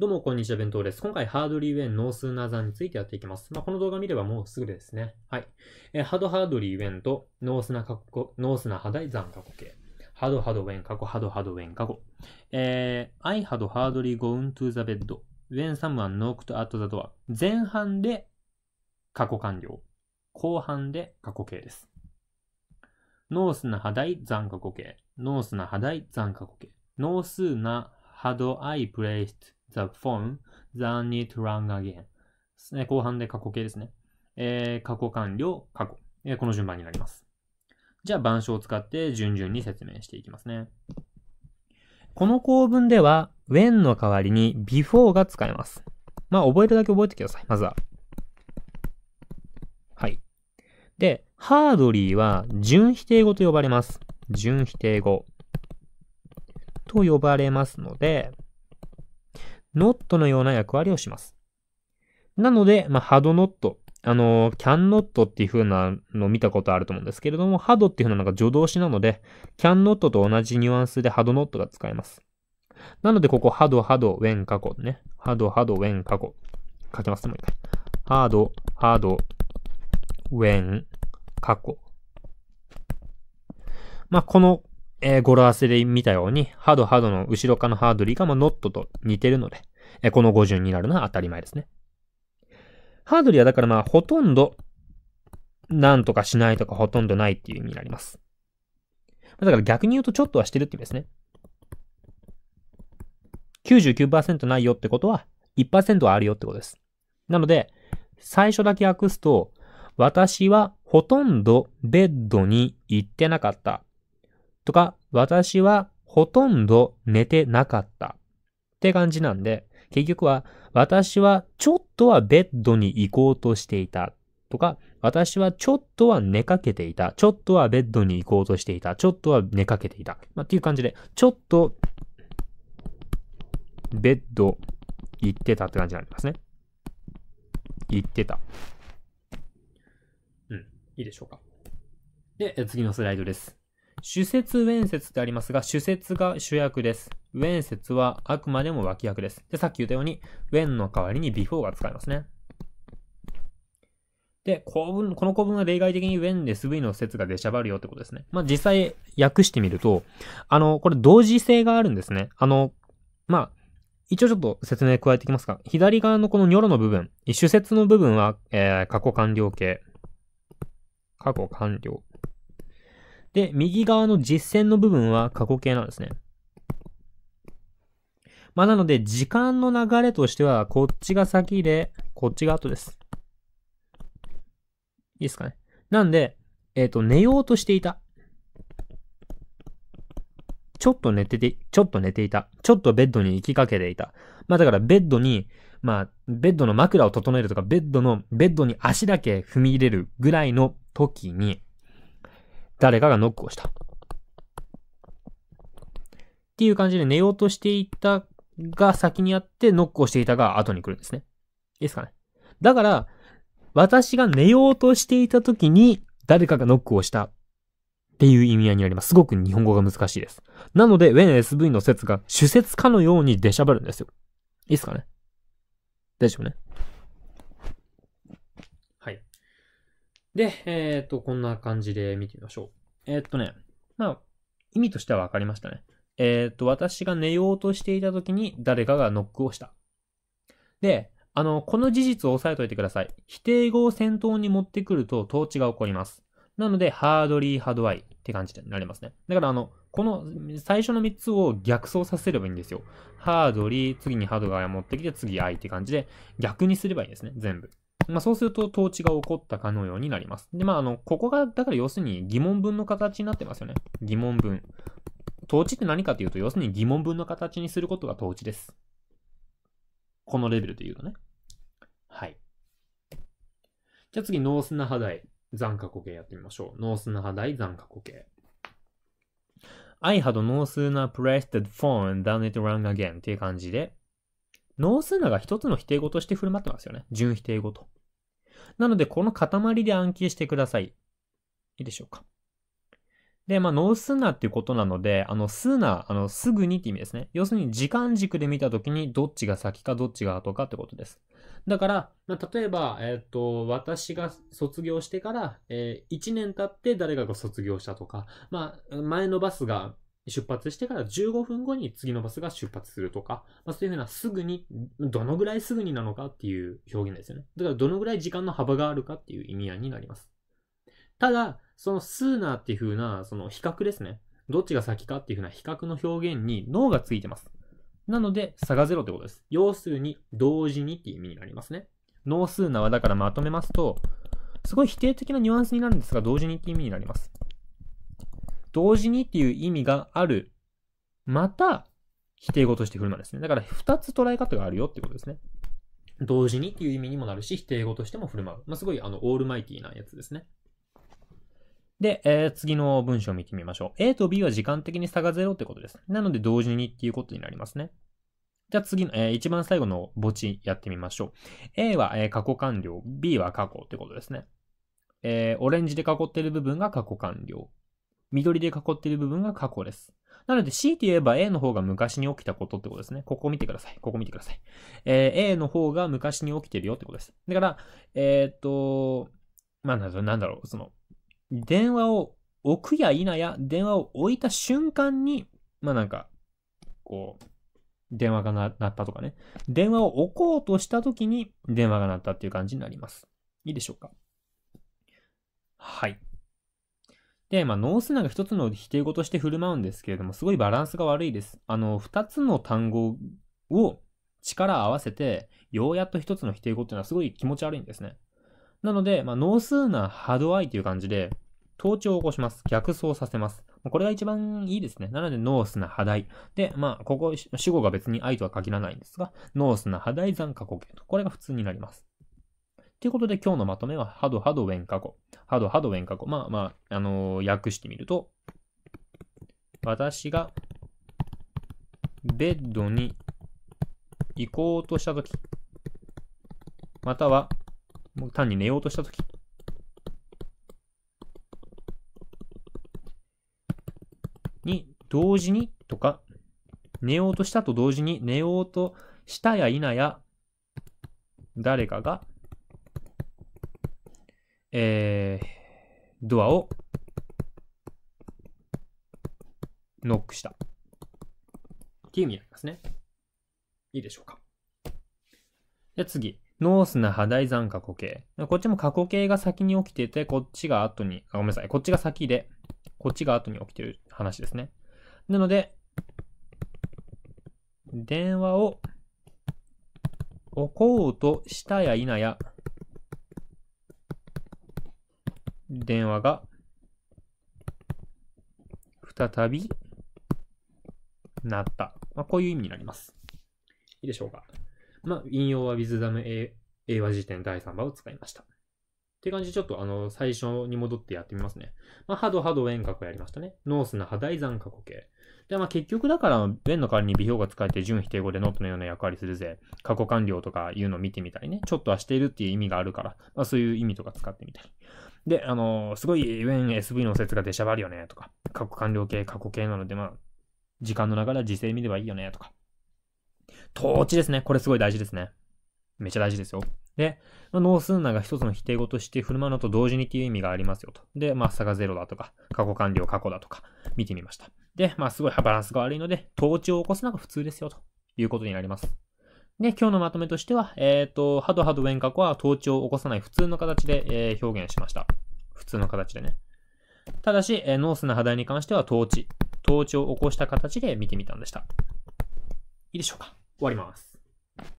どうも、こんにちは、弁当です。今回、ハードリーウェン、ノースナザンについてやっていきます。まあ、この動画見ればもうすぐですね。はい。えー、ハードハードリーウェンと、ノースナ過去、ノースナハダイザン過去形。ハードハードウェン過去、ハードハードウェン過去。えー、アイハ d hardly gone to the bed when someone k n o c 前半で過去完了。後半で過去形です。ノースナハダイザン過去形。ノースナハダイザン過去形。ノースナハドアイプレイスト the phone, then d t r u n again. ですね。後半で過去形ですね。えー、過去完了、過去、えー、この順番になります。じゃあ、板書を使って順々に説明していきますね。この構文では、when の代わりに before が使えます。まあ、覚えるだけ覚えてください。まずは。はい。で、ハードリーは準否定語と呼ばれます。準否定語と呼ばれますので、ノットのような役割をします。なので、まあ、ハドノット、あの、can ノットっていう風なの見たことあると思うんですけれども、ハドっていう風なのが助動詞なので、can not と同じニュアンスでハドノットが使えます。なので、ここ、ハドハドウェン過去ね。ハドハドウェン過去。書きますね、もう一回。ハードハ hard, w 過去。まあ、この、えー、語呂合わせで見たように、ハドハドの後ろからのハードリーが、まあ、n o と似てるので、えこの語順になるのは当たり前ですね。ハードリーはだからまあ、ほとんど、なんとかしないとかほとんどないっていう意味になります。だから逆に言うとちょっとはしてるって意味ですね。99%ないよってことは1%はあるよってことです。なので、最初だけ訳すと、私はほとんどベッドに行ってなかった。とか、私はほとんど寝てなかった。って感じなんで、結局は、私はちょっとはベッドに行こうとしていたとか、私はちょっとは寝かけていた。ちょっとはベッドに行こうとしていた。ちょっとは寝かけていた。まあ、っていう感じで、ちょっと、ベッド、行ってたって感じになりますね。行ってた。うん。いいでしょうか。で、次のスライドです。主節面接ってありますが、主節が主役です。ウェン説はあくまでも脇役です。で、さっき言ったようにウェンの代わりに before が使えますね。で、公文、この公文は例外的にウェンで SV の説が出しゃばるよってことですね。まあ、実際訳してみると、あの、これ同時性があるんですね。あの、まあ、一応ちょっと説明加えていきますか。左側のこのニョロの部分、主説の部分は、えー、過去完了形。過去完了。で、右側の実践の部分は過去形なんですね。まあ、なので、時間の流れとしては、こっちが先で、こっちが後です。いいですかね。なんで、えっ、ー、と、寝ようとしていた。ちょっと寝てて、ちょっと寝ていた。ちょっとベッドに行きかけていた。まあだからベッドに、まあ、ベッドの枕を整えるとか、ベッドの、ベッドに足だけ踏み入れるぐらいの時に、誰かがノックをした。っていう感じで寝ようとしていたが先にやってノックをしていたが後に来るんですね。いいですかね。だから、私が寝ようとしていた時に誰かがノックをしたっていう意味合いになります。すごく日本語が難しいです。なので、when SV の説が主説かのように出しゃばるんですよ。いいですかね。大丈夫ね。はい。で、えっ、と、こんな感じで見てみましょう。えっ、とね、まあ、意味としてはわかりましたね。えっ、ー、と、私が寝ようとしていた時に誰かがノックをした。で、あの、この事実を押さえておいてください。否定語を先頭に持ってくると統治が起こります。なので、ハードリー、ハードアイって感じになりますね。だから、あの、この最初の3つを逆走させればいいんですよ。ハードリー、次にハードが持ってきて、次アイって感じで、逆にすればいいですね、全部。まあ、そうすると統治が起こったかのようになります。で、まあ、あの、ここが、だから要するに疑問文の形になってますよね。疑問文。統治って何かというと、要するに疑問文の形にすることが統治です。このレベルで言うとね。はい。じゃあ次、脳砂派題、残花固形やってみましょう。ノ脳砂派題、残花固形。I had no sooner pressed the phone than it rang again っていう感じで、ノースナが一つの否定語として振る舞ってますよね。純否定語と。なので、この塊で暗記してください。いいでしょうか。で、まあ、ノースーナっていうことなので、あの、スーナ、あの、すぐにって意味ですね。要するに時間軸で見たときにどっちが先かどっちが後かってことです。だから、まあ、例えば、えっ、ー、と、私が卒業してから、えー、1年経って誰かが卒業したとか、まあ、前のバスが出発してから15分後に次のバスが出発するとか、まあ、そういうふうなすぐに、どのぐらいすぐになのかっていう表現ですよね。だから、どのぐらい時間の幅があるかっていう意味合いになります。ただ、そのスーナーっていう風な、その比較ですね。どっちが先かっていう風な比較の表現に脳がついてます。なので、差がゼロってことです。要するに、同時にっていう意味になりますね。ノースーナーはだからまとめますと、すごい否定的なニュアンスになるんですが、同時にっていう意味になります。同時にっていう意味がある。また、否定語として振る舞ですね。だから、二つ捉え方があるよってことですね。同時にっていう意味にもなるし、否定語としても振る舞う。まあ、すごい、あの、オールマイティなやつですね。で、えー、次の文章を見てみましょう。A と B は時間的に差が0ってことです。なので同時にっていうことになりますね。じゃあ次の、えー、一番最後の墓地やってみましょう。A は、えー、過去完了、B は過去ってことですね。えー、オレンジで囲っている部分が過去完了。緑で囲っている部分が過去です。なので C って言えば A の方が昔に起きたことってことですね。ここ見てください。ここ見てください。えー、A の方が昔に起きてるよってことです。だから、えー、っと、まあ、なんだろう、その、電話を置くや否や、電話を置いた瞬間に、まあなんか、こう、電話が鳴ったとかね。電話を置こうとした時に電話が鳴ったっていう感じになります。いいでしょうかはい。で、まあ、ノースナが一つの否定語として振る舞うんですけれども、すごいバランスが悪いです。あの、二つの単語を力を合わせて、ようやっと一つの否定語っていうのはすごい気持ち悪いんですね。なので、まあ、ノースなハドアイという感じで、盗聴を起こします。逆走させます。これが一番いいですね。なので、ノースなダイで、まあ、ここ、主語が別に愛とは限らないんですが、ノースなダイ残過去形と。これが普通になります。ということで、今日のまとめは、ハドハドウェン過去。ハドハドウェン過去。まあまあ、あのー、訳してみると、私がベッドに行こうとしたとき、またはもう単に寝ようとしたとき。に、同時にとか、寝ようとしたと同時に寝ようとしたや否や、誰かが、えー、ドアをノックした。っていう意味になりますね。いいでしょうか。じゃあ次。ノースな破題残過去形。こっちも過去形が先に起きてて、こっちが後に、あ、ごめんなさい。こっちが先で、こっちが後に起きてる話ですね。なので、電話を起こうとしたや否や、電話が再びなった。まあ、こういう意味になります。いいでしょうか。まあ、引用は w i ズ d ム、m 英和辞典第3話を使いました。って感じで、ちょっとあの、最初に戻ってやってみますね。まあ、ハドハド円角やりましたね。ノースな破題残過去形。で、まあ結局だから、弁の代わりに微表が使えて準否定語でノートのような役割するぜ。過去完了とかいうのを見てみたりね。ちょっとはしているっていう意味があるから、まあそういう意味とか使ってみたり。で、あのー、すごい、ウェン SV の説が出しゃばるよね、とか。過去完了形、過去形なので、まあ、時間の流れは時勢見ればいいよね、とか。統治ですね。これすごい大事ですね。めっちゃ大事ですよ。で、ノースーナが一つの否定語として振る舞うのと同時にっていう意味がありますよと。で、まあ、差が0だとか、過去完了過去だとか、見てみました。で、まあ、すごいバランスが悪いので、統治を起こすのが普通ですよということになります。で、今日のまとめとしては、えっ、ー、と、ハドハドウェン過去は統治を起こさない普通の形で、えー、表現しました。普通の形でね。ただし、えー、ノースな破題に関しては統治。統治を起こした形で見てみたんでした。いいでしょうか終わります。